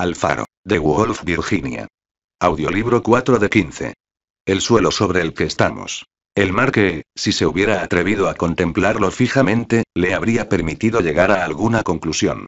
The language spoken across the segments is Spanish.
Alfaro, de Wolf, Virginia. Audiolibro 4 de 15. El suelo sobre el que estamos. El mar que, si se hubiera atrevido a contemplarlo fijamente, le habría permitido llegar a alguna conclusión.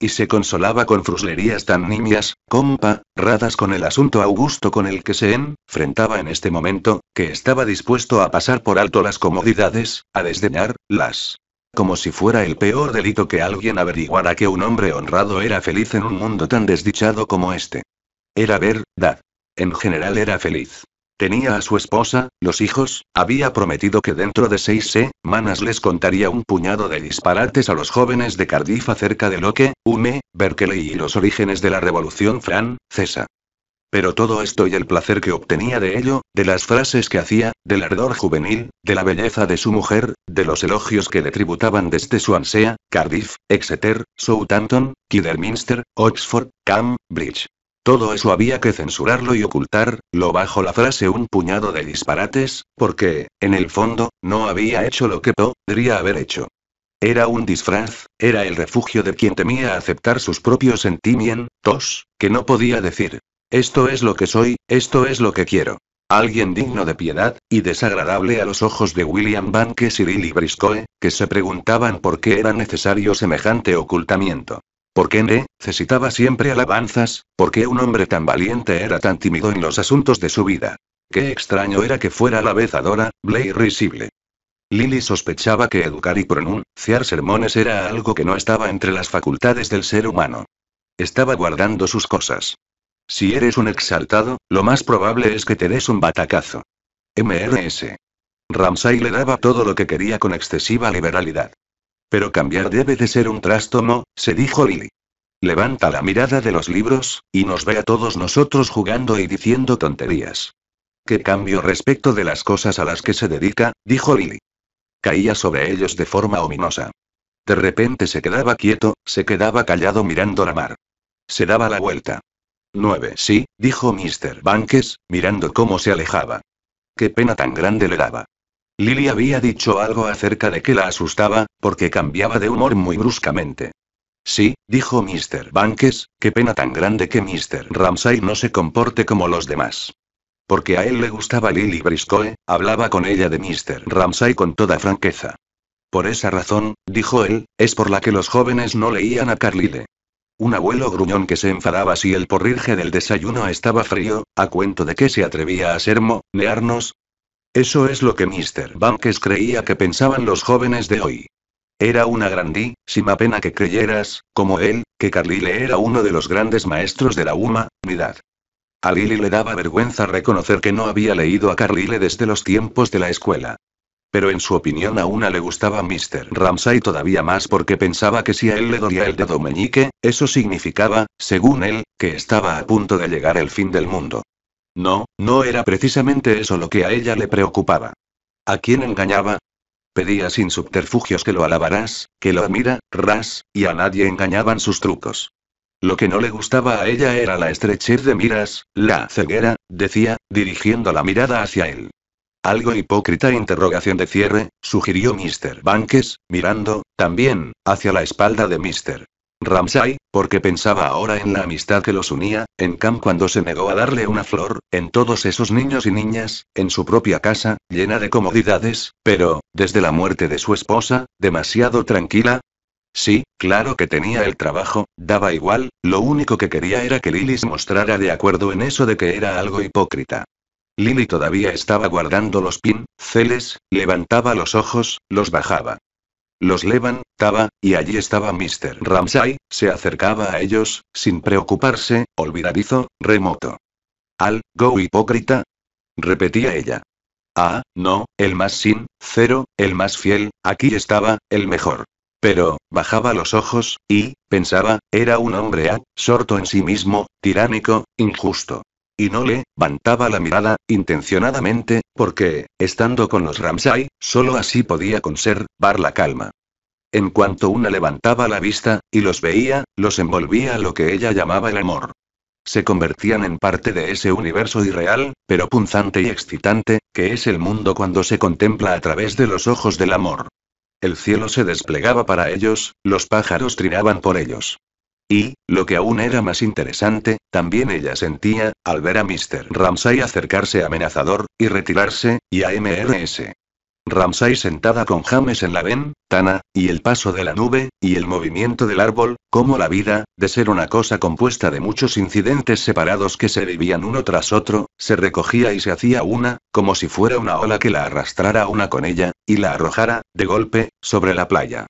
Y se consolaba con fruslerías tan nimias, compa, radas con el asunto augusto con el que se enfrentaba en este momento, que estaba dispuesto a pasar por alto las comodidades, a desdeñar las como si fuera el peor delito que alguien averiguara que un hombre honrado era feliz en un mundo tan desdichado como este. Era verdad. En general era feliz. Tenía a su esposa, los hijos, había prometido que dentro de seis semanas les contaría un puñado de disparates a los jóvenes de Cardiff acerca de lo que, Hume, Berkeley y los orígenes de la Revolución Francesa. Pero todo esto y el placer que obtenía de ello, de las frases que hacía, del ardor juvenil, de la belleza de su mujer, de los elogios que le tributaban desde Ansea, Cardiff, Exeter, Southampton, Kidderminster, Oxford, Cambridge. Todo eso había que censurarlo y ocultar, lo bajo la frase un puñado de disparates, porque, en el fondo, no había hecho lo que podría haber hecho. Era un disfraz, era el refugio de quien temía aceptar sus propios sentimientos, que no podía decir, esto es lo que soy, esto es lo que quiero. Alguien digno de piedad, y desagradable a los ojos de William Bankes y Lily Briscoe, que se preguntaban por qué era necesario semejante ocultamiento. ¿Por qué necesitaba siempre alabanzas? ¿Por qué un hombre tan valiente era tan tímido en los asuntos de su vida? Qué extraño era que fuera a la vez adora, Blair risible. Lily sospechaba que educar y pronunciar sermones era algo que no estaba entre las facultades del ser humano. Estaba guardando sus cosas. Si eres un exaltado, lo más probable es que te des un batacazo. MRS. Ramsay le daba todo lo que quería con excesiva liberalidad. Pero cambiar debe de ser un trastomo, se dijo Lily. Levanta la mirada de los libros, y nos ve a todos nosotros jugando y diciendo tonterías. ¿Qué cambio respecto de las cosas a las que se dedica? dijo Lily. Caía sobre ellos de forma ominosa. De repente se quedaba quieto, se quedaba callado mirando la mar. Se daba la vuelta. 9 sí, dijo Mr. Banks, mirando cómo se alejaba. Qué pena tan grande le daba. Lily había dicho algo acerca de que la asustaba, porque cambiaba de humor muy bruscamente. Sí, dijo Mr. Banks, qué pena tan grande que Mr. Ramsay no se comporte como los demás. Porque a él le gustaba Lily Briscoe, hablaba con ella de Mr. Ramsay con toda franqueza. Por esa razón, dijo él, es por la que los jóvenes no leían a Carlyle. Un abuelo gruñón que se enfadaba si el porrirje del desayuno estaba frío, a cuento de que se atrevía a sermonearnos. Eso es lo que Mr. Banks creía que pensaban los jóvenes de hoy. Era una grandísima pena que creyeras, como él, que Carlyle era uno de los grandes maestros de la humanidad. A Lily le daba vergüenza reconocer que no había leído a Carlyle desde los tiempos de la escuela pero en su opinión a una le gustaba Mr. Ramsay todavía más porque pensaba que si a él le dolía el dedo meñique, eso significaba, según él, que estaba a punto de llegar el fin del mundo. No, no era precisamente eso lo que a ella le preocupaba. ¿A quién engañaba? Pedía sin subterfugios que lo alabarás, que lo admira, ras, y a nadie engañaban sus trucos. Lo que no le gustaba a ella era la estrechez de miras, la ceguera, decía, dirigiendo la mirada hacia él. Algo hipócrita interrogación de cierre, sugirió Mr. Banks, mirando, también, hacia la espalda de Mr. Ramsay, porque pensaba ahora en la amistad que los unía, en Cam cuando se negó a darle una flor, en todos esos niños y niñas, en su propia casa, llena de comodidades, pero, desde la muerte de su esposa, demasiado tranquila. Sí, claro que tenía el trabajo, daba igual, lo único que quería era que Lilis mostrara de acuerdo en eso de que era algo hipócrita. Lily todavía estaba guardando los pin, Celes, levantaba los ojos, los bajaba. Los levantaba, y allí estaba Mr. Ramsay, se acercaba a ellos, sin preocuparse, olvidadizo, remoto. go hipócrita, repetía ella. Ah, no, el más sin, cero, el más fiel, aquí estaba, el mejor. Pero, bajaba los ojos, y, pensaba, era un hombre a, ah, sorto en sí mismo, tiránico, injusto y no le levantaba la mirada, intencionadamente, porque, estando con los Ramsay, solo así podía conservar la calma. En cuanto una levantaba la vista, y los veía, los envolvía lo que ella llamaba el amor. Se convertían en parte de ese universo irreal, pero punzante y excitante, que es el mundo cuando se contempla a través de los ojos del amor. El cielo se desplegaba para ellos, los pájaros trinaban por ellos. Y, lo que aún era más interesante, también ella sentía, al ver a Mr. Ramsay acercarse amenazador, y retirarse, y a MRS. Ramsay sentada con James en la Tana, y el paso de la nube, y el movimiento del árbol, como la vida, de ser una cosa compuesta de muchos incidentes separados que se vivían uno tras otro, se recogía y se hacía una, como si fuera una ola que la arrastrara una con ella, y la arrojara, de golpe, sobre la playa.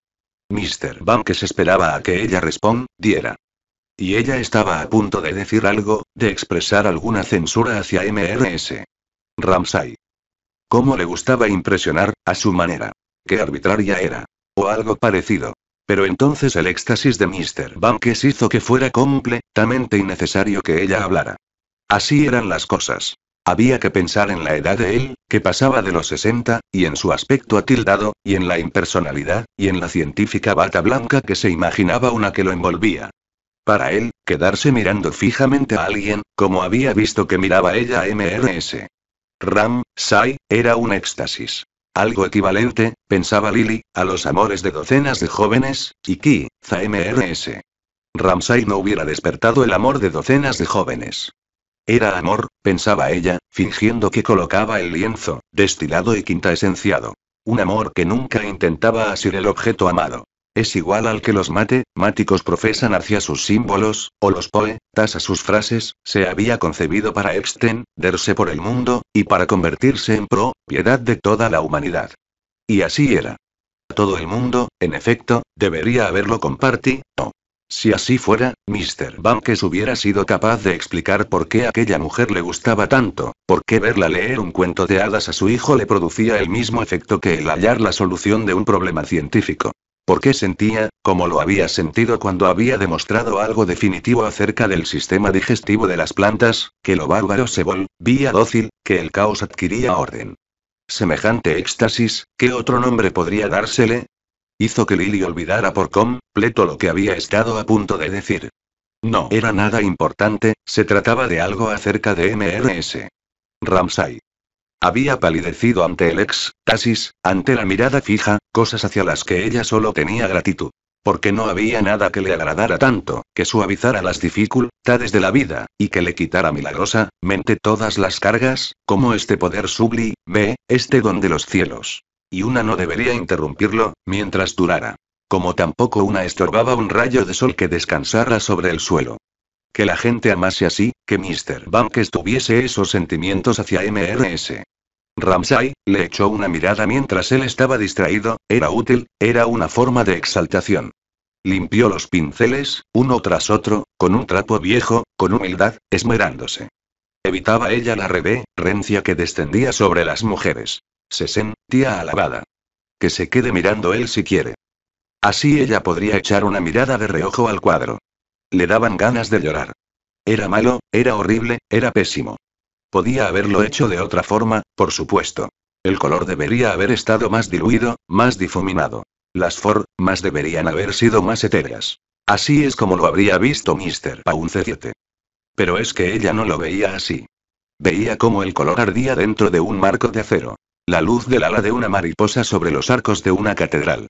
Mr. Banks esperaba a que ella respondiera. Y ella estaba a punto de decir algo, de expresar alguna censura hacia MRS. Ramsay. Cómo le gustaba impresionar, a su manera. Qué arbitraria era. O algo parecido. Pero entonces el éxtasis de Mr. Banks hizo que fuera completamente innecesario que ella hablara. Así eran las cosas. Había que pensar en la edad de él, que pasaba de los 60, y en su aspecto atildado, y en la impersonalidad, y en la científica bata blanca que se imaginaba una que lo envolvía. Para él, quedarse mirando fijamente a alguien, como había visto que miraba ella a MRS. Ram, Sai, era un éxtasis. Algo equivalente, pensaba Lily, a los amores de docenas de jóvenes, y Ki, MRS. Ramsay no hubiera despertado el amor de docenas de jóvenes. Era amor, pensaba ella, fingiendo que colocaba el lienzo, destilado y quinta esenciado. Un amor que nunca intentaba asir el objeto amado. Es igual al que los mate, máticos profesan hacia sus símbolos, o los poetas a sus frases, se había concebido para extenderse por el mundo, y para convertirse en propiedad de toda la humanidad. Y así era. Todo el mundo, en efecto, debería haberlo compartido, si así fuera, Mr. Bankes hubiera sido capaz de explicar por qué aquella mujer le gustaba tanto, por qué verla leer un cuento de hadas a su hijo le producía el mismo efecto que el hallar la solución de un problema científico. ¿Por qué sentía, como lo había sentido cuando había demostrado algo definitivo acerca del sistema digestivo de las plantas, que lo bárbaro se volvía dócil, que el caos adquiría orden? Semejante éxtasis, ¿qué otro nombre podría dársele? hizo que Lily olvidara por completo lo que había estado a punto de decir. No era nada importante, se trataba de algo acerca de MRS. Ramsay. Había palidecido ante el ex, Tasis, ante la mirada fija, cosas hacia las que ella solo tenía gratitud. Porque no había nada que le agradara tanto, que suavizara las dificultades de la vida, y que le quitara milagrosamente todas las cargas, como este poder sublime, este don de los cielos. Y una no debería interrumpirlo, mientras durara. Como tampoco una estorbaba un rayo de sol que descansara sobre el suelo. Que la gente amase así, que Mr. Bank estuviese esos sentimientos hacia MRS. Ramsay, le echó una mirada mientras él estaba distraído, era útil, era una forma de exaltación. Limpió los pinceles, uno tras otro, con un trapo viejo, con humildad, esmerándose. Evitaba ella la reverencia que descendía sobre las mujeres. Se sentía alabada. Que se quede mirando él si quiere. Así ella podría echar una mirada de reojo al cuadro. Le daban ganas de llorar. Era malo, era horrible, era pésimo. Podía haberlo hecho de otra forma, por supuesto. El color debería haber estado más diluido, más difuminado. Las formas deberían haber sido más etéreas. Así es como lo habría visto Mr. 7. Pero es que ella no lo veía así. Veía cómo el color ardía dentro de un marco de acero. La luz del ala de una mariposa sobre los arcos de una catedral.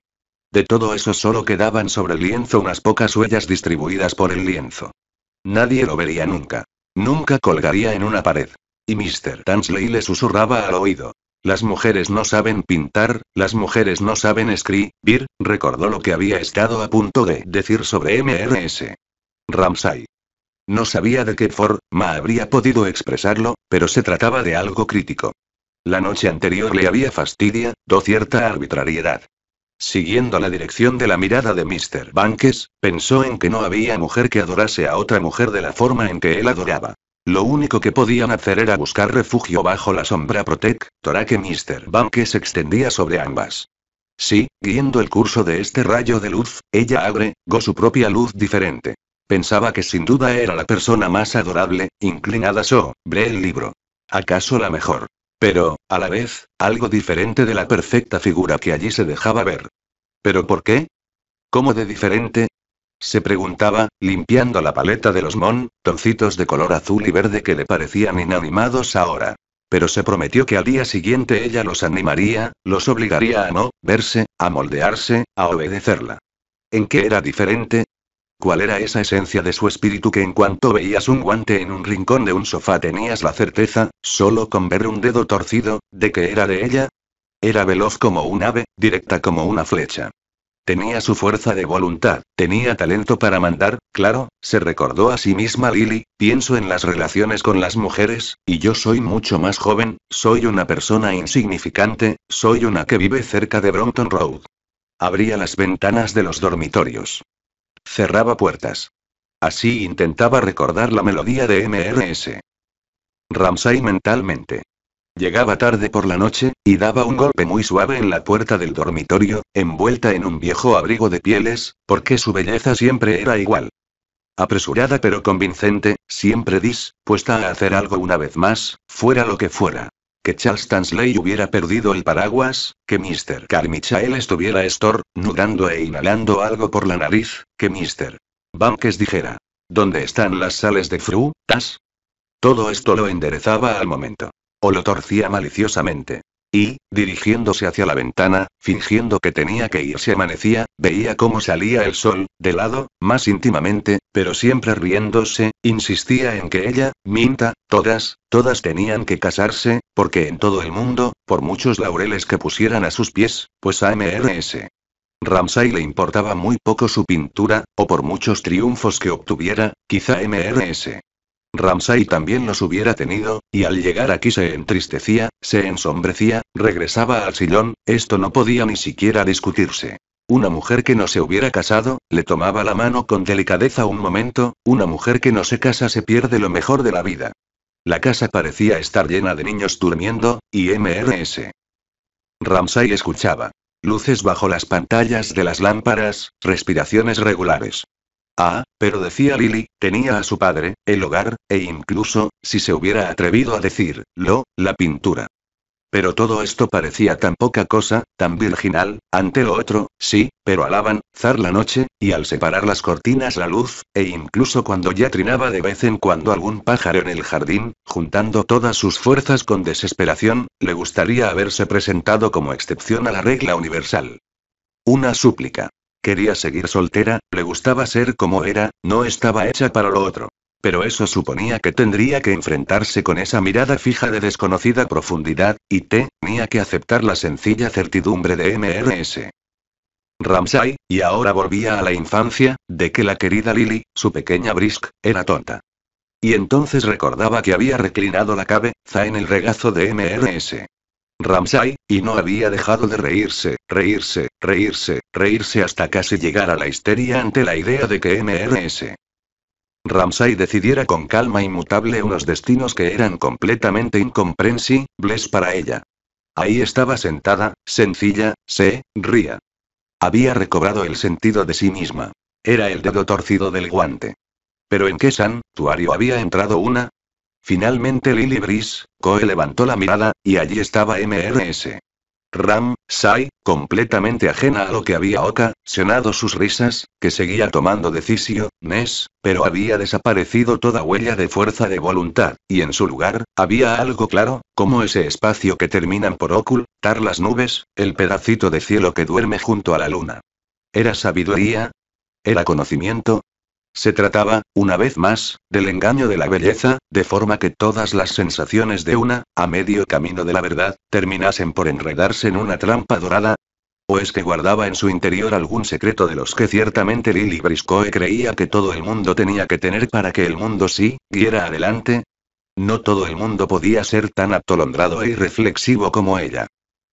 De todo eso solo quedaban sobre el lienzo unas pocas huellas distribuidas por el lienzo. Nadie lo vería nunca. Nunca colgaría en una pared. Y Mr. Tansley le susurraba al oído. Las mujeres no saben pintar, las mujeres no saben escribir, recordó lo que había estado a punto de decir sobre MRS. Ramsay. No sabía de qué forma habría podido expresarlo, pero se trataba de algo crítico. La noche anterior le había do cierta arbitrariedad. Siguiendo la dirección de la mirada de Mr. Bankes, pensó en que no había mujer que adorase a otra mujer de la forma en que él adoraba. Lo único que podían hacer era buscar refugio bajo la sombra protectora que Mr. Bankes extendía sobre ambas. Sí, guiando el curso de este rayo de luz, ella abre, go su propia luz diferente. Pensaba que sin duda era la persona más adorable, inclinada sobre el libro. ¿Acaso la mejor? pero, a la vez, algo diferente de la perfecta figura que allí se dejaba ver. ¿Pero por qué? ¿Cómo de diferente? Se preguntaba, limpiando la paleta de los montoncitos de color azul y verde que le parecían inanimados ahora. Pero se prometió que al día siguiente ella los animaría, los obligaría a no verse, a moldearse, a obedecerla. ¿En qué era diferente? ¿Cuál era esa esencia de su espíritu que en cuanto veías un guante en un rincón de un sofá tenías la certeza, solo con ver un dedo torcido, de que era de ella? Era veloz como un ave, directa como una flecha. Tenía su fuerza de voluntad, tenía talento para mandar, claro, se recordó a sí misma Lily, pienso en las relaciones con las mujeres, y yo soy mucho más joven, soy una persona insignificante, soy una que vive cerca de Brompton Road. Abría las ventanas de los dormitorios. Cerraba puertas. Así intentaba recordar la melodía de MRS. Ramsay mentalmente. Llegaba tarde por la noche, y daba un golpe muy suave en la puerta del dormitorio, envuelta en un viejo abrigo de pieles, porque su belleza siempre era igual. Apresurada pero convincente, siempre dispuesta a hacer algo una vez más, fuera lo que fuera que Charles Tansley hubiera perdido el paraguas, que Mr. Carmichael estuviera nudando e inhalando algo por la nariz, que Mr. Banques dijera: ¿Dónde están las sales de frutas? Todo esto lo enderezaba al momento. O lo torcía maliciosamente y, dirigiéndose hacia la ventana, fingiendo que tenía que irse amanecía, veía cómo salía el sol, de lado, más íntimamente, pero siempre riéndose, insistía en que ella, Minta, todas, todas tenían que casarse, porque en todo el mundo, por muchos laureles que pusieran a sus pies, pues a MRS. Ramsay le importaba muy poco su pintura, o por muchos triunfos que obtuviera, quizá MRS. Ramsay también los hubiera tenido, y al llegar aquí se entristecía, se ensombrecía, regresaba al sillón, esto no podía ni siquiera discutirse. Una mujer que no se hubiera casado, le tomaba la mano con delicadeza un momento, una mujer que no se casa se pierde lo mejor de la vida. La casa parecía estar llena de niños durmiendo, y MRS. Ramsay escuchaba. Luces bajo las pantallas de las lámparas, respiraciones regulares. Ah, pero decía Lily, tenía a su padre, el hogar, e incluso, si se hubiera atrevido a decir, lo, la pintura. Pero todo esto parecía tan poca cosa, tan virginal, ante lo otro, sí, pero al avanzar la noche, y al separar las cortinas la luz, e incluso cuando ya trinaba de vez en cuando algún pájaro en el jardín, juntando todas sus fuerzas con desesperación, le gustaría haberse presentado como excepción a la regla universal. Una súplica. Quería seguir soltera, le gustaba ser como era, no estaba hecha para lo otro. Pero eso suponía que tendría que enfrentarse con esa mirada fija de desconocida profundidad, y tenía que aceptar la sencilla certidumbre de MRS. Ramsay, y ahora volvía a la infancia, de que la querida Lily, su pequeña Brisk, era tonta. Y entonces recordaba que había reclinado la cabeza en el regazo de MRS. Ramsay, y no había dejado de reírse, reírse, reírse, reírse hasta casi llegar a la histeria ante la idea de que MRS. Ramsay decidiera con calma inmutable unos destinos que eran completamente incomprensibles para ella. Ahí estaba sentada, sencilla, se ría. Había recobrado el sentido de sí misma. Era el dedo torcido del guante. Pero en qué santuario había entrado una Finalmente Lily Brice, Coe levantó la mirada, y allí estaba MRS. Ram, Sai, completamente ajena a lo que había Oka, sonado sus risas, que seguía tomando decisión, Nes, pero había desaparecido toda huella de fuerza de voluntad, y en su lugar, había algo claro, como ese espacio que terminan por ocultar las nubes, el pedacito de cielo que duerme junto a la luna. ¿Era sabiduría? ¿Era conocimiento? Se trataba, una vez más, del engaño de la belleza, de forma que todas las sensaciones de una, a medio camino de la verdad, terminasen por enredarse en una trampa dorada. ¿O es que guardaba en su interior algún secreto de los que ciertamente Lily Briscoe creía que todo el mundo tenía que tener para que el mundo sí, viera adelante? No todo el mundo podía ser tan atolondrado e irreflexivo como ella.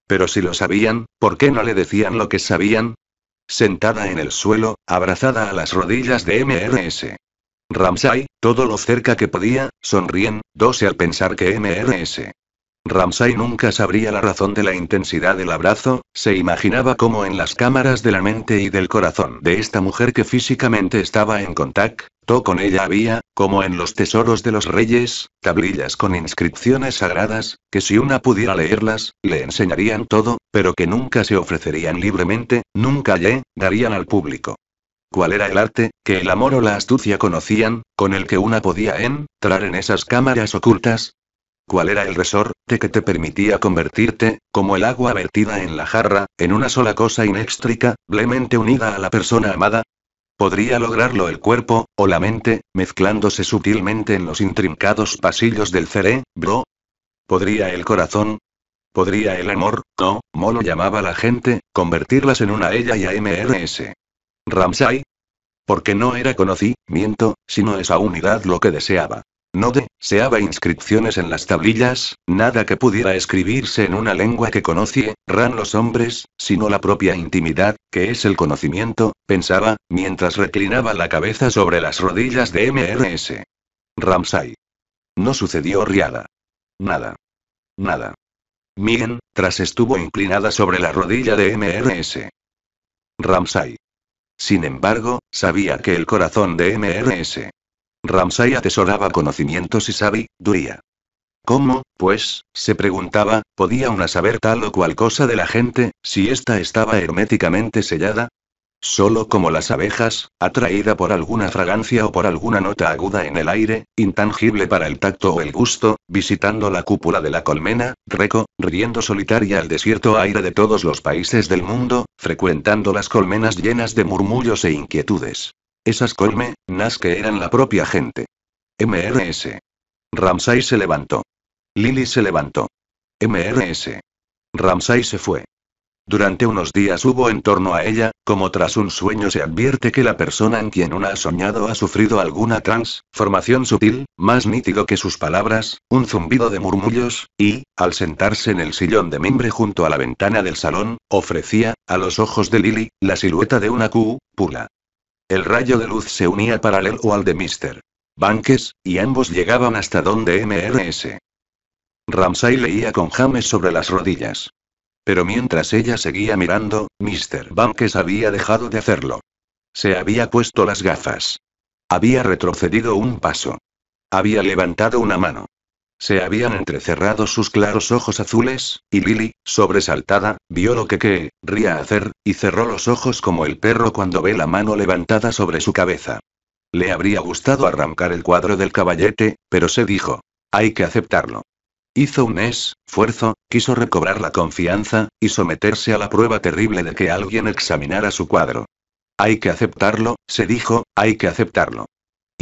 Pero si lo sabían, ¿por qué no le decían lo que sabían? sentada en el suelo, abrazada a las rodillas de MRS. Ramsay, todo lo cerca que podía, sonríen, dose al pensar que MRS Ramsay nunca sabría la razón de la intensidad del abrazo, se imaginaba como en las cámaras de la mente y del corazón de esta mujer que físicamente estaba en contacto con ella había, como en los tesoros de los reyes, tablillas con inscripciones sagradas, que si una pudiera leerlas, le enseñarían todo, pero que nunca se ofrecerían libremente, nunca le darían al público cuál era el arte, que el amor o la astucia conocían, con el que una podía entrar en esas cámaras ocultas, cuál era el resorte que te permitía convertirte, como el agua vertida en la jarra, en una sola cosa inextricablemente blemente unida a la persona amada? Podría lograrlo el cuerpo, o la mente, mezclándose sutilmente en los intrincados pasillos del cerebro. ¿Podría el corazón? ¿Podría el amor? No, Molo llamaba la gente, convertirlas en una ella y a MRS. Ramsay. Porque no era conocimiento, sino esa unidad lo que deseaba. No deseaba inscripciones en las tablillas, nada que pudiera escribirse en una lengua que ran los hombres, sino la propia intimidad, que es el conocimiento, pensaba, mientras reclinaba la cabeza sobre las rodillas de MRS. Ramsay. No sucedió riada. Nada. Nada. Mien, tras estuvo inclinada sobre la rodilla de MRS. Ramsay. Sin embargo, sabía que el corazón de MRS Ramsay atesoraba conocimientos y sabiduría. ¿Cómo, pues, se preguntaba, podía una saber tal o cual cosa de la gente, si ésta estaba herméticamente sellada? Solo como las abejas, atraída por alguna fragancia o por alguna nota aguda en el aire, intangible para el tacto o el gusto, visitando la cúpula de la colmena, reco, riendo solitaria al desierto aire de todos los países del mundo, frecuentando las colmenas llenas de murmullos e inquietudes. Esas colme, nas que eran la propia gente. MRS. Ramsay se levantó. Lily se levantó. MRS. Ramsay se fue. Durante unos días hubo en torno a ella, como tras un sueño se advierte que la persona en quien una ha soñado ha sufrido alguna transformación sutil, más nítido que sus palabras, un zumbido de murmullos, y, al sentarse en el sillón de mimbre junto a la ventana del salón, ofrecía, a los ojos de Lily, la silueta de una Q, el rayo de luz se unía paralelo al de Mr. Banques, y ambos llegaban hasta donde MRS. Ramsay leía con James sobre las rodillas. Pero mientras ella seguía mirando, Mr. Banques había dejado de hacerlo. Se había puesto las gafas. Había retrocedido un paso. Había levantado una mano. Se habían entrecerrado sus claros ojos azules, y Lily, sobresaltada, vio lo que que ría hacer, y cerró los ojos como el perro cuando ve la mano levantada sobre su cabeza. Le habría gustado arrancar el cuadro del caballete, pero se dijo, hay que aceptarlo. Hizo un esfuerzo, quiso recobrar la confianza, y someterse a la prueba terrible de que alguien examinara su cuadro. Hay que aceptarlo, se dijo, hay que aceptarlo.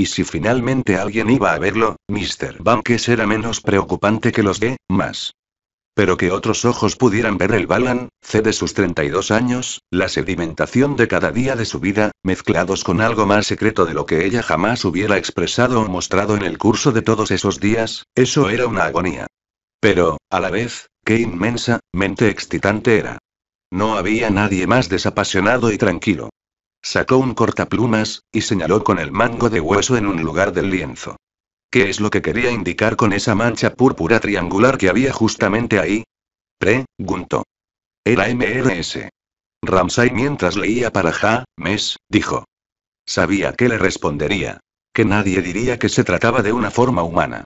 Y si finalmente alguien iba a verlo, Mr. Banks era menos preocupante que los de, más. Pero que otros ojos pudieran ver el Balan, C de sus 32 años, la sedimentación de cada día de su vida, mezclados con algo más secreto de lo que ella jamás hubiera expresado o mostrado en el curso de todos esos días, eso era una agonía. Pero, a la vez, qué inmensa, mente excitante era. No había nadie más desapasionado y tranquilo. Sacó un cortaplumas, y señaló con el mango de hueso en un lugar del lienzo. ¿Qué es lo que quería indicar con esa mancha púrpura triangular que había justamente ahí? Preguntó. Era MRS. Ramsay mientras leía para Ja, Mes, dijo. Sabía que le respondería. Que nadie diría que se trataba de una forma humana.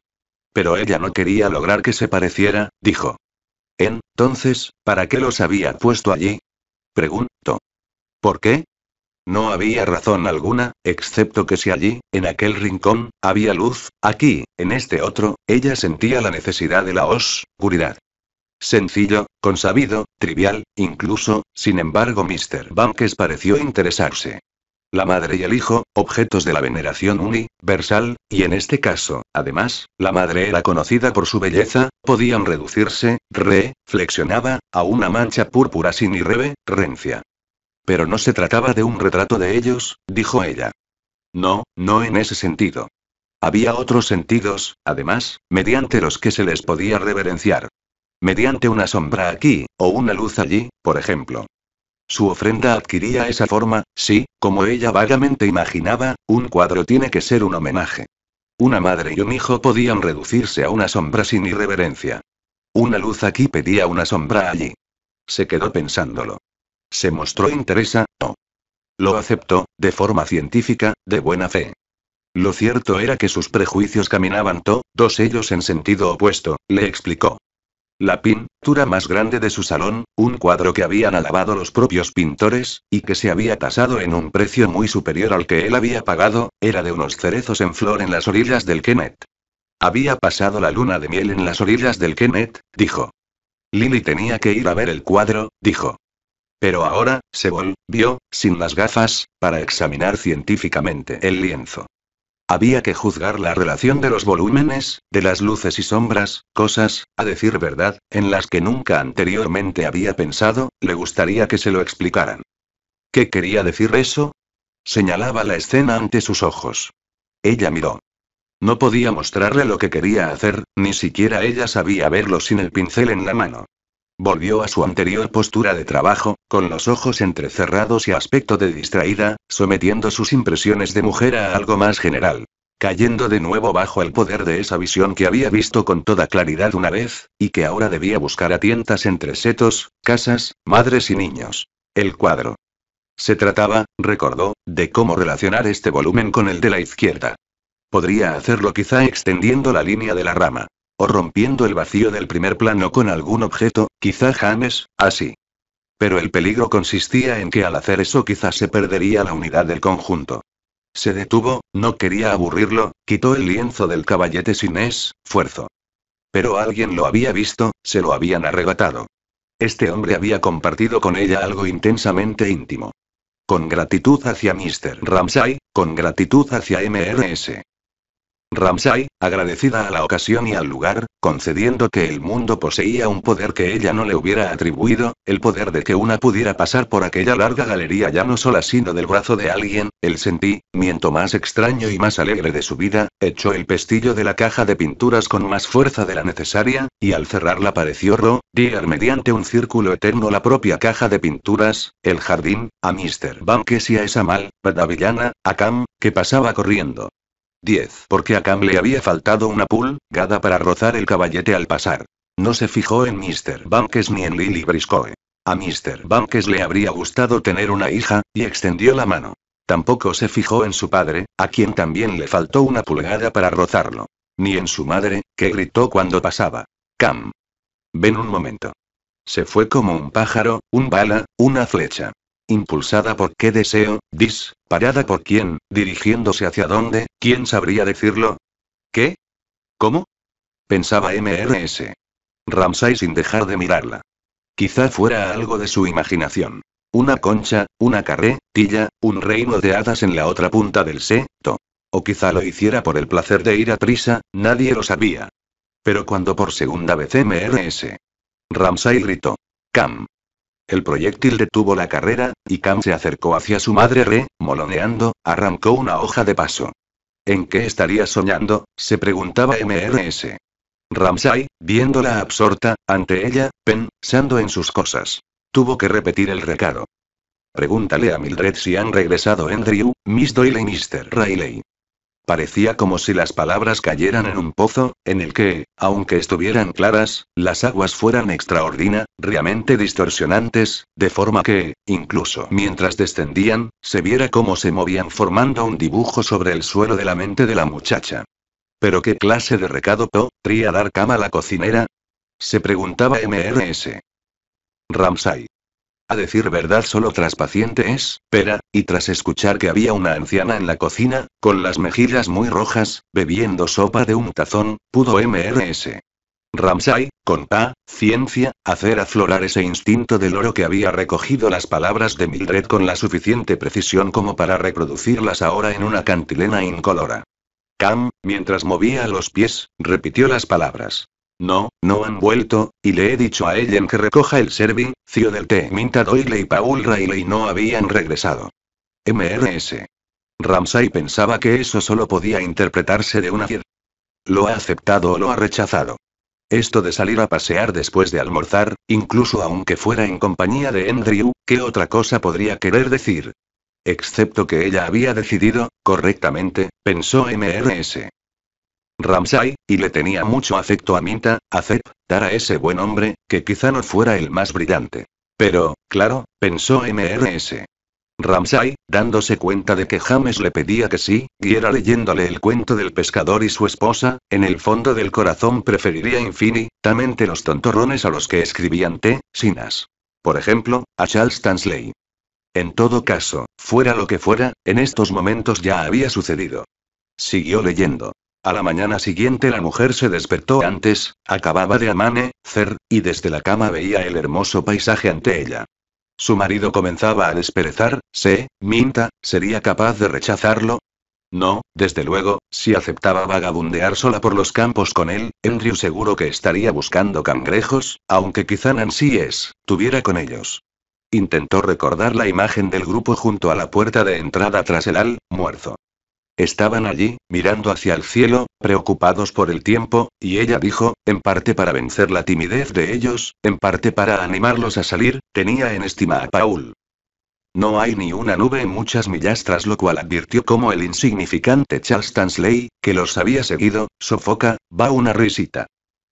Pero ella no quería lograr que se pareciera, dijo. Entonces, ¿para qué los había puesto allí? Preguntó. ¿Por qué? No había razón alguna, excepto que si allí, en aquel rincón, había luz, aquí, en este otro, ella sentía la necesidad de la oscuridad. Sencillo, consabido, trivial, incluso, sin embargo, Mr. Banks pareció interesarse. La madre y el hijo, objetos de la veneración universal, y en este caso, además, la madre era conocida por su belleza, podían reducirse, re, flexionaba, a una mancha púrpura sin irreverencia. Pero no se trataba de un retrato de ellos, dijo ella. No, no en ese sentido. Había otros sentidos, además, mediante los que se les podía reverenciar. Mediante una sombra aquí, o una luz allí, por ejemplo. Su ofrenda adquiría esa forma, sí, como ella vagamente imaginaba, un cuadro tiene que ser un homenaje. Una madre y un hijo podían reducirse a una sombra sin irreverencia. Una luz aquí pedía una sombra allí. Se quedó pensándolo. Se mostró interesa, no. Lo aceptó, de forma científica, de buena fe. Lo cierto era que sus prejuicios caminaban todos ellos en sentido opuesto, le explicó. La pintura más grande de su salón, un cuadro que habían alabado los propios pintores, y que se había tasado en un precio muy superior al que él había pagado, era de unos cerezos en flor en las orillas del Kennet. Había pasado la luna de miel en las orillas del Kennet, dijo. Lily tenía que ir a ver el cuadro, dijo. Pero ahora, se volvió, sin las gafas, para examinar científicamente el lienzo. Había que juzgar la relación de los volúmenes, de las luces y sombras, cosas, a decir verdad, en las que nunca anteriormente había pensado, le gustaría que se lo explicaran. ¿Qué quería decir eso? Señalaba la escena ante sus ojos. Ella miró. No podía mostrarle lo que quería hacer, ni siquiera ella sabía verlo sin el pincel en la mano. Volvió a su anterior postura de trabajo, con los ojos entrecerrados y aspecto de distraída, sometiendo sus impresiones de mujer a algo más general. Cayendo de nuevo bajo el poder de esa visión que había visto con toda claridad una vez, y que ahora debía buscar a tientas entre setos, casas, madres y niños. El cuadro. Se trataba, recordó, de cómo relacionar este volumen con el de la izquierda. Podría hacerlo quizá extendiendo la línea de la rama. O rompiendo el vacío del primer plano con algún objeto, quizá James, así. Pero el peligro consistía en que al hacer eso quizás se perdería la unidad del conjunto. Se detuvo, no quería aburrirlo, quitó el lienzo del caballete sin esfuerzo. Pero alguien lo había visto, se lo habían arrebatado. Este hombre había compartido con ella algo intensamente íntimo. Con gratitud hacia Mr. Ramsay, con gratitud hacia MRS. Ramsay, agradecida a la ocasión y al lugar, concediendo que el mundo poseía un poder que ella no le hubiera atribuido, el poder de que una pudiera pasar por aquella larga galería ya no sola sino del brazo de alguien, el sentí, miento más extraño y más alegre de su vida, echó el pestillo de la caja de pinturas con más fuerza de la necesaria, y al cerrarla pareció Ro, mediante un círculo eterno la propia caja de pinturas, el jardín, a Mr. Banks y a esa mal, villana, a Cam, que pasaba corriendo. 10. Porque a Cam le había faltado una pulgada para rozar el caballete al pasar. No se fijó en Mr. Banks ni en Lily Briscoe. A Mr. Banks le habría gustado tener una hija, y extendió la mano. Tampoco se fijó en su padre, a quien también le faltó una pulgada para rozarlo. Ni en su madre, que gritó cuando pasaba. Cam. Ven un momento. Se fue como un pájaro, un bala, una flecha. Impulsada por qué deseo, dis, parada por quién, dirigiéndose hacia dónde, ¿quién sabría decirlo? ¿Qué? ¿Cómo? Pensaba MRS. Ramsay sin dejar de mirarla. Quizá fuera algo de su imaginación. Una concha, una carretilla, un reino de hadas en la otra punta del seto. O quizá lo hiciera por el placer de ir a prisa, nadie lo sabía. Pero cuando por segunda vez MRS. Ramsay gritó. Cam. El proyectil detuvo la carrera, y Cam se acercó hacia su madre Re, moloneando, arrancó una hoja de paso. ¿En qué estaría soñando? se preguntaba MRS. Ramsay, viéndola absorta, ante ella, pensando en sus cosas. Tuvo que repetir el recado. Pregúntale a Mildred si han regresado Andrew, Miss Doyle y Mr. Riley. Parecía como si las palabras cayeran en un pozo, en el que, aunque estuvieran claras, las aguas fueran extraordinariamente distorsionantes, de forma que, incluso mientras descendían, se viera cómo se movían formando un dibujo sobre el suelo de la mente de la muchacha. ¿Pero qué clase de recado podría oh, dar cama a la cocinera? Se preguntaba MRS. Ramsay. A decir verdad solo tras paciente espera, y tras escuchar que había una anciana en la cocina, con las mejillas muy rojas, bebiendo sopa de un tazón, pudo MRS. Ramsay, con pa, ciencia, hacer aflorar ese instinto del oro que había recogido las palabras de Mildred con la suficiente precisión como para reproducirlas ahora en una cantilena incolora. Cam, mientras movía los pies, repitió las palabras. No, no han vuelto, y le he dicho a Ellen que recoja el Cio del té. Minta Doyle y Paul Riley no habían regresado. MRS. Ramsay pensaba que eso solo podía interpretarse de una cierta. Lo ha aceptado o lo ha rechazado. Esto de salir a pasear después de almorzar, incluso aunque fuera en compañía de Andrew, ¿qué otra cosa podría querer decir? Excepto que ella había decidido, correctamente, pensó MRS, Ramsay, y le tenía mucho afecto a Minta, a Zep, a ese buen hombre, que quizá no fuera el más brillante. Pero, claro, pensó MRS. Ramsay, dándose cuenta de que James le pedía que sí, y era leyéndole el cuento del pescador y su esposa, en el fondo del corazón preferiría infinitamente los tontorrones a los que escribían T. Sinas. Por ejemplo, a Charles Tansley. En todo caso, fuera lo que fuera, en estos momentos ya había sucedido. Siguió leyendo. A la mañana siguiente la mujer se despertó antes, acababa de amanecer, y desde la cama veía el hermoso paisaje ante ella. Su marido comenzaba a desperezar, se, minta, ¿sería capaz de rechazarlo? No, desde luego, si aceptaba vagabundear sola por los campos con él, Andrew seguro que estaría buscando cangrejos, aunque quizá Nancy es, tuviera con ellos. Intentó recordar la imagen del grupo junto a la puerta de entrada tras el almuerzo. Estaban allí, mirando hacia el cielo, preocupados por el tiempo, y ella dijo, en parte para vencer la timidez de ellos, en parte para animarlos a salir, tenía en estima a Paul. No hay ni una nube en muchas millas tras lo cual advirtió como el insignificante Charles Tansley, que los había seguido, sofoca, va una risita.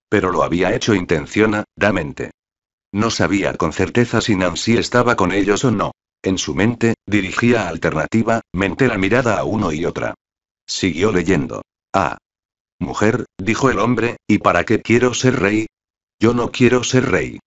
Pero lo había hecho intencionadamente. No sabía con certeza si Nancy estaba con ellos o no. En su mente, dirigía alternativamente la mirada a uno y otra. Siguió leyendo. Ah. Mujer, dijo el hombre, ¿y para qué quiero ser rey? Yo no quiero ser rey.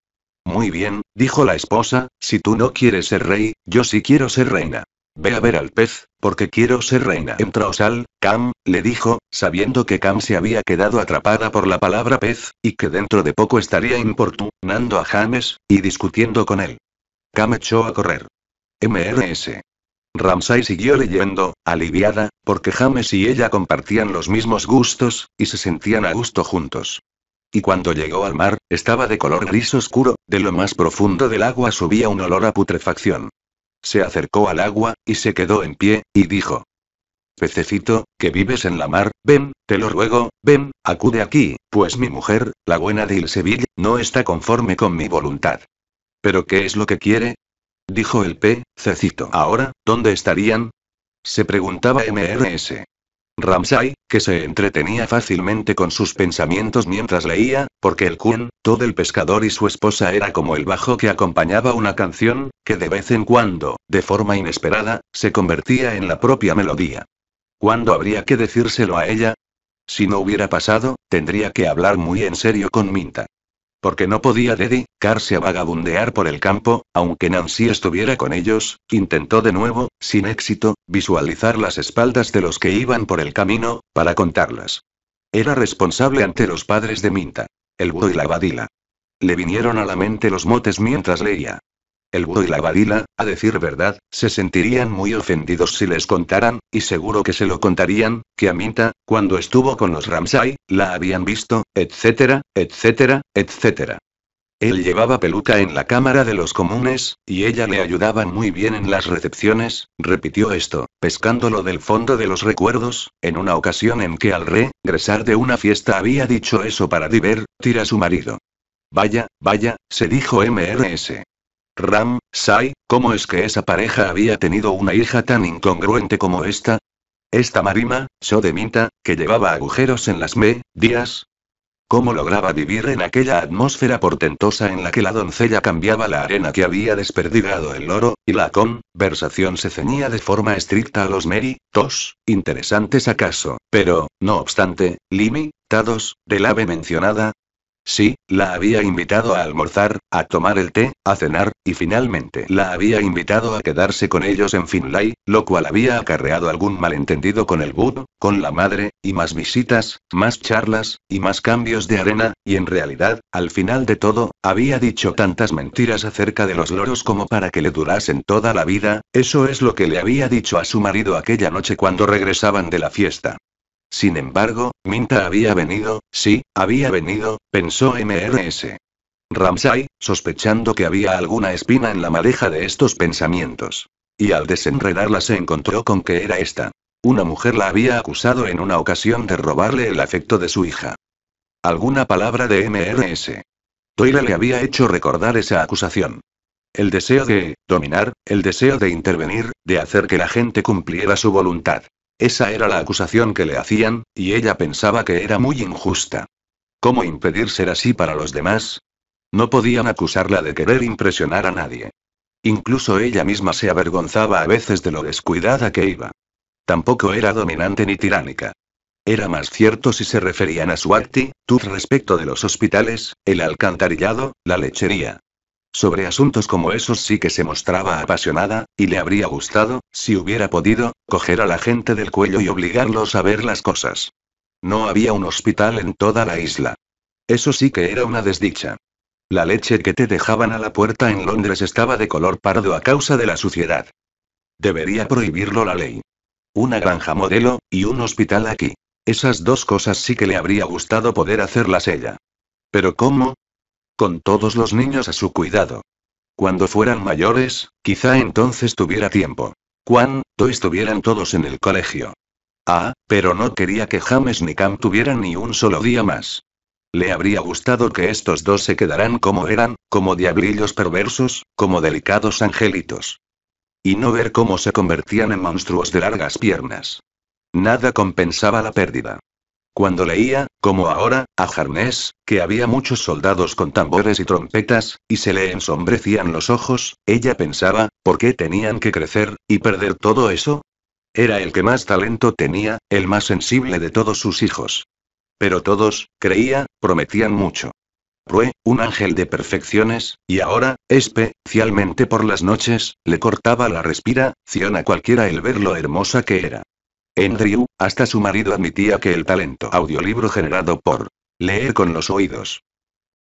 Muy bien, dijo la esposa, si tú no quieres ser rey, yo sí quiero ser reina. Ve a ver al pez, porque quiero ser reina. Entra al Cam, le dijo, sabiendo que Cam se había quedado atrapada por la palabra pez, y que dentro de poco estaría importunando a James, y discutiendo con él. Cam echó a correr. MRS. Ramsay siguió leyendo, aliviada, porque James y ella compartían los mismos gustos, y se sentían a gusto juntos. Y cuando llegó al mar, estaba de color gris oscuro, de lo más profundo del agua subía un olor a putrefacción. Se acercó al agua, y se quedó en pie, y dijo. Pececito, que vives en la mar, ven, te lo ruego, ven, acude aquí, pues mi mujer, la buena de Ilseville, no está conforme con mi voluntad. ¿Pero qué es lo que quiere? Dijo el cecito. Ahora, ¿dónde estarían? Se preguntaba MRS. Ramsay, que se entretenía fácilmente con sus pensamientos mientras leía, porque el Kun, todo el pescador y su esposa era como el bajo que acompañaba una canción, que de vez en cuando, de forma inesperada, se convertía en la propia melodía. ¿Cuándo habría que decírselo a ella? Si no hubiera pasado, tendría que hablar muy en serio con Minta. Porque no podía dedicarse a vagabundear por el campo, aunque Nancy estuviera con ellos, intentó de nuevo, sin éxito, visualizar las espaldas de los que iban por el camino, para contarlas. Era responsable ante los padres de Minta. El Budo y la Badila. Le vinieron a la mente los motes mientras leía el budo y la vadila, a decir verdad, se sentirían muy ofendidos si les contaran, y seguro que se lo contarían, que Aminta, cuando estuvo con los Ramsay, la habían visto, etcétera, etcétera, etcétera. Él llevaba peluca en la Cámara de los Comunes, y ella le ayudaba muy bien en las recepciones, repitió esto, pescándolo del fondo de los recuerdos, en una ocasión en que al regresar de una fiesta había dicho eso para divertir a su marido. Vaya, vaya, se dijo MRS. Ram, Sai, ¿cómo es que esa pareja había tenido una hija tan incongruente como esta? Esta Marima, minta, que llevaba agujeros en las me, días. ¿Cómo lograba vivir en aquella atmósfera portentosa en la que la doncella cambiaba la arena que había desperdigado el loro, y la conversación se ceñía de forma estricta a los méritos, interesantes acaso, pero, no obstante, limitados, del ave mencionada, Sí, la había invitado a almorzar, a tomar el té, a cenar, y finalmente la había invitado a quedarse con ellos en Finlay, lo cual había acarreado algún malentendido con el Bud, con la madre, y más visitas, más charlas, y más cambios de arena, y en realidad, al final de todo, había dicho tantas mentiras acerca de los loros como para que le durasen toda la vida, eso es lo que le había dicho a su marido aquella noche cuando regresaban de la fiesta. Sin embargo, Minta había venido, sí, había venido, pensó MRS. Ramsay, sospechando que había alguna espina en la madeja de estos pensamientos. Y al desenredarla se encontró con que era esta. Una mujer la había acusado en una ocasión de robarle el afecto de su hija. Alguna palabra de MRS. Toila le había hecho recordar esa acusación. El deseo de dominar, el deseo de intervenir, de hacer que la gente cumpliera su voluntad. Esa era la acusación que le hacían, y ella pensaba que era muy injusta. ¿Cómo impedir ser así para los demás? No podían acusarla de querer impresionar a nadie. Incluso ella misma se avergonzaba a veces de lo descuidada que iba. Tampoco era dominante ni tiránica. Era más cierto si se referían a su actitud respecto de los hospitales, el alcantarillado, la lechería. Sobre asuntos como esos sí que se mostraba apasionada, y le habría gustado, si hubiera podido, coger a la gente del cuello y obligarlos a ver las cosas. No había un hospital en toda la isla. Eso sí que era una desdicha. La leche que te dejaban a la puerta en Londres estaba de color pardo a causa de la suciedad. Debería prohibirlo la ley. Una granja modelo, y un hospital aquí. Esas dos cosas sí que le habría gustado poder hacerlas ella. Pero ¿cómo? Con todos los niños a su cuidado. Cuando fueran mayores, quizá entonces tuviera tiempo. Cuando estuvieran todos en el colegio. Ah, pero no quería que James ni Cam tuvieran ni un solo día más. Le habría gustado que estos dos se quedaran como eran, como diablillos perversos, como delicados angelitos. Y no ver cómo se convertían en monstruos de largas piernas. Nada compensaba la pérdida. Cuando leía, como ahora, a Jarnés, que había muchos soldados con tambores y trompetas, y se le ensombrecían los ojos, ella pensaba, ¿por qué tenían que crecer, y perder todo eso? Era el que más talento tenía, el más sensible de todos sus hijos. Pero todos, creía, prometían mucho. Rue, un ángel de perfecciones, y ahora, especialmente por las noches, le cortaba la respiración a cualquiera el ver lo hermosa que era. Andrew, hasta su marido admitía que el talento audiolibro generado por leer con los oídos